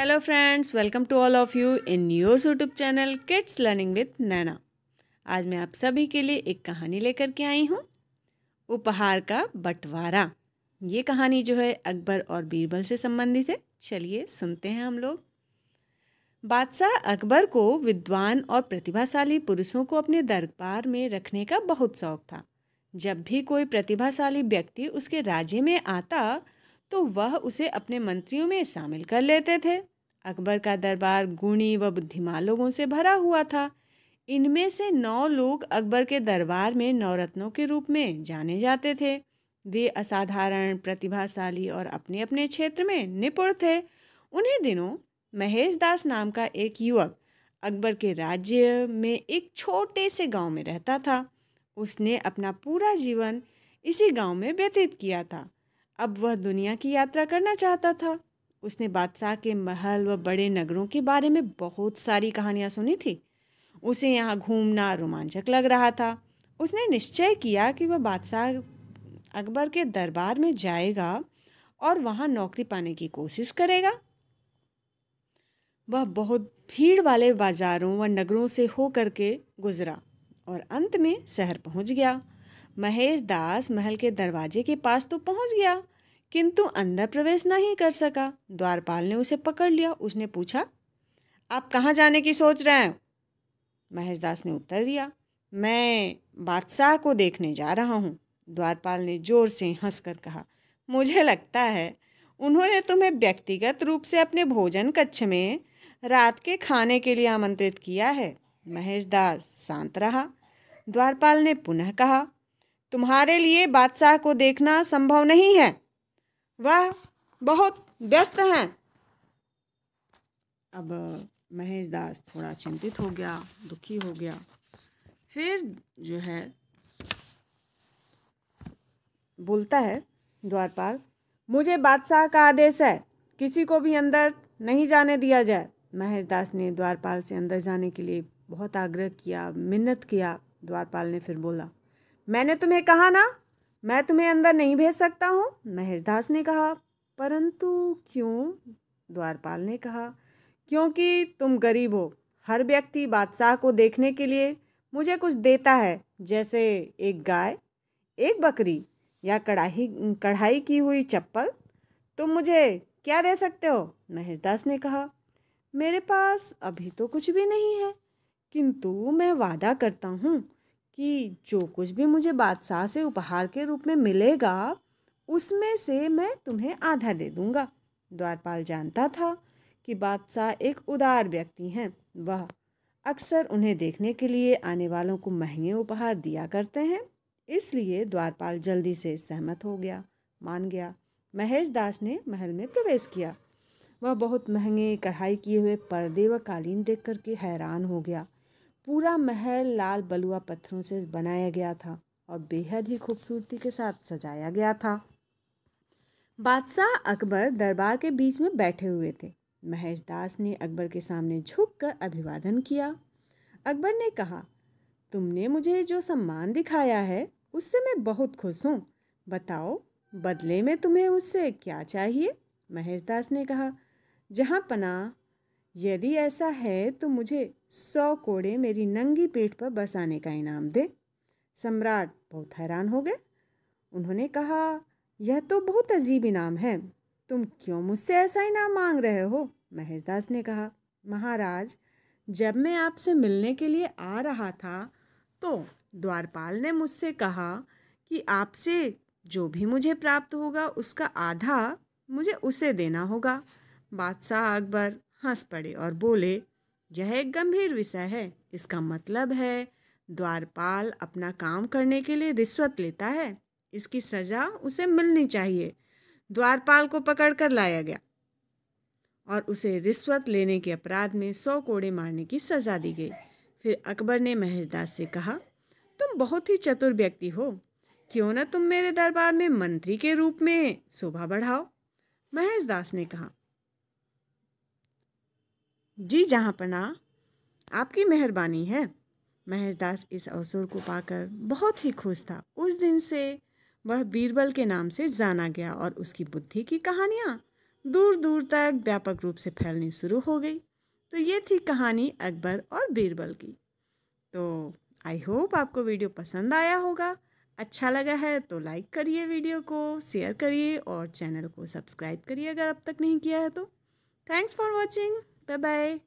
hello friends welcome to all of you in your YouTube channel kids learning with Naina आज मैं आप सभी के लिए एक कहानी लेकर के आई हूँ उपहार का बंटवारा ये कहानी जो है अकबर और बीरबल से संबंधित है चलिए सुनते हैं हम लोग बादशाह अकबर को विद्वान और प्रतिभाशाली पुरुषों को अपने दरबार में रखने का बहुत शौक था जब भी कोई प्रतिभाशाली व्यक्ति उसके राज्य में आता तो वह उसे अपने मंत्रियों में शामिल कर लेते थे अकबर का दरबार गुणी व बुद्धिमान लोगों से भरा हुआ था इनमें से नौ लोग अकबर के दरबार में नवरत्नों के रूप में जाने जाते थे वे असाधारण प्रतिभाशाली और अपने अपने क्षेत्र में निपुण थे उन्हीं दिनों महेश दास नाम का एक युवक अकबर के राज्य में एक छोटे से गांव में रहता था उसने अपना पूरा जीवन इसी गांव में व्यतीत किया था अब वह दुनिया की यात्रा करना चाहता था उसने बादशाह के महल व बड़े नगरों के बारे में बहुत सारी कहानियाँ सुनी थी उसे यहाँ घूमना रोमांचक लग रहा था उसने निश्चय किया कि वह बादशाह अकबर के दरबार में जाएगा और वहाँ नौकरी पाने की कोशिश करेगा वह बहुत भीड़ वाले बाजारों व नगरों से हो के गुजरा और अंत में शहर पहुँच गया महेश दास महल के दरवाजे के पास तो पहुँच गया किंतु अंदर प्रवेश नहीं कर सका द्वारपाल ने उसे पकड़ लिया उसने पूछा आप कहाँ जाने की सोच रहे हैं महेशदास ने उत्तर दिया मैं बादशाह को देखने जा रहा हूँ द्वारपाल ने जोर से हंसकर कहा मुझे लगता है उन्होंने तुम्हें व्यक्तिगत रूप से अपने भोजन कक्ष में रात के खाने के लिए आमंत्रित किया है महेशदास शांत रहा द्वारपाल ने पुनः कहा तुम्हारे लिए बादशाह को देखना संभव नहीं है वह बहुत व्यस्त हैं अब महेश दास थोड़ा चिंतित हो गया दुखी हो गया फिर जो है बोलता है द्वारपाल मुझे बादशाह का आदेश है किसी को भी अंदर नहीं जाने दिया जाए महेश दास ने द्वारपाल से अंदर जाने के लिए बहुत आग्रह किया मिन्नत किया द्वारपाल ने फिर बोला मैंने तुम्हें कहा ना मैं तुम्हें अंदर नहीं भेज सकता हूँ महेश दास ने कहा परंतु क्यों द्वारपाल ने कहा क्योंकि तुम गरीब हो हर व्यक्ति बादशाह को देखने के लिए मुझे कुछ देता है जैसे एक गाय एक बकरी या कढ़ाई कढ़ाई की हुई चप्पल तुम मुझे क्या दे सकते हो महेश दास ने कहा मेरे पास अभी तो कुछ भी नहीं है किंतु मैं वादा करता हूँ कि जो कुछ भी मुझे बादशाह से उपहार के रूप में मिलेगा उसमें से मैं तुम्हें आधा दे दूंगा द्वारपाल जानता था कि बादशाह एक उदार व्यक्ति हैं वह अक्सर उन्हें देखने के लिए आने वालों को महंगे उपहार दिया करते हैं इसलिए द्वारपाल जल्दी से सहमत हो गया मान गया महेश दास ने महल में प्रवेश किया वह बहुत महंगे कढ़ाई किए हुए पर्दे व कालीन देख करके हैरान हो गया पूरा महल लाल बलुआ पत्थरों से बनाया गया था और बेहद ही खूबसूरती के साथ सजाया गया था बादशाह अकबर दरबार के बीच में बैठे हुए थे महेश दास ने अकबर के सामने झुककर अभिवादन किया अकबर ने कहा तुमने मुझे जो सम्मान दिखाया है उससे मैं बहुत खुश हूँ बताओ बदले में तुम्हें उससे क्या चाहिए महेश दास ने कहा जहाँ पना यदि ऐसा है तो मुझे सौ कोड़े मेरी नंगी पेट पर बरसाने का इनाम दे सम्राट बहुत हैरान हो गए उन्होंने कहा यह तो बहुत अजीब इनाम है तुम क्यों मुझसे ऐसा इनाम मांग रहे हो महेशदास ने कहा महाराज जब मैं आपसे मिलने के लिए आ रहा था तो द्वारपाल ने मुझसे कहा कि आपसे जो भी मुझे प्राप्त होगा उसका आधा मुझे उसे देना होगा बादशाह अकबर हंस पड़े और बोले यह एक गंभीर विषय है इसका मतलब है द्वारपाल अपना काम करने के लिए रिश्वत लेता है इसकी सज़ा उसे मिलनी चाहिए द्वारपाल को पकड़कर लाया गया और उसे रिश्वत लेने के अपराध में सौ कोड़े मारने की सज़ा दी गई फिर अकबर ने महेशदास से कहा तुम बहुत ही चतुर व्यक्ति हो क्यों न तुम मेरे दरबार में मंत्री के रूप में शोभा बढ़ाओ महेशदास ने कहा जी जहाँ पना आपकी मेहरबानी है महेश दास इस अवसर को पाकर बहुत ही खुश था उस दिन से वह बीरबल के नाम से जाना गया और उसकी बुद्धि की कहानियाँ दूर दूर तक व्यापक रूप से फैलनी शुरू हो गई तो ये थी कहानी अकबर और बीरबल की तो आई होप आपको वीडियो पसंद आया होगा अच्छा लगा है तो लाइक करिए वीडियो को शेयर करिए और चैनल को सब्सक्राइब करिए अगर अब तक नहीं किया है तो थैंक्स फॉर वॉचिंग 拜拜。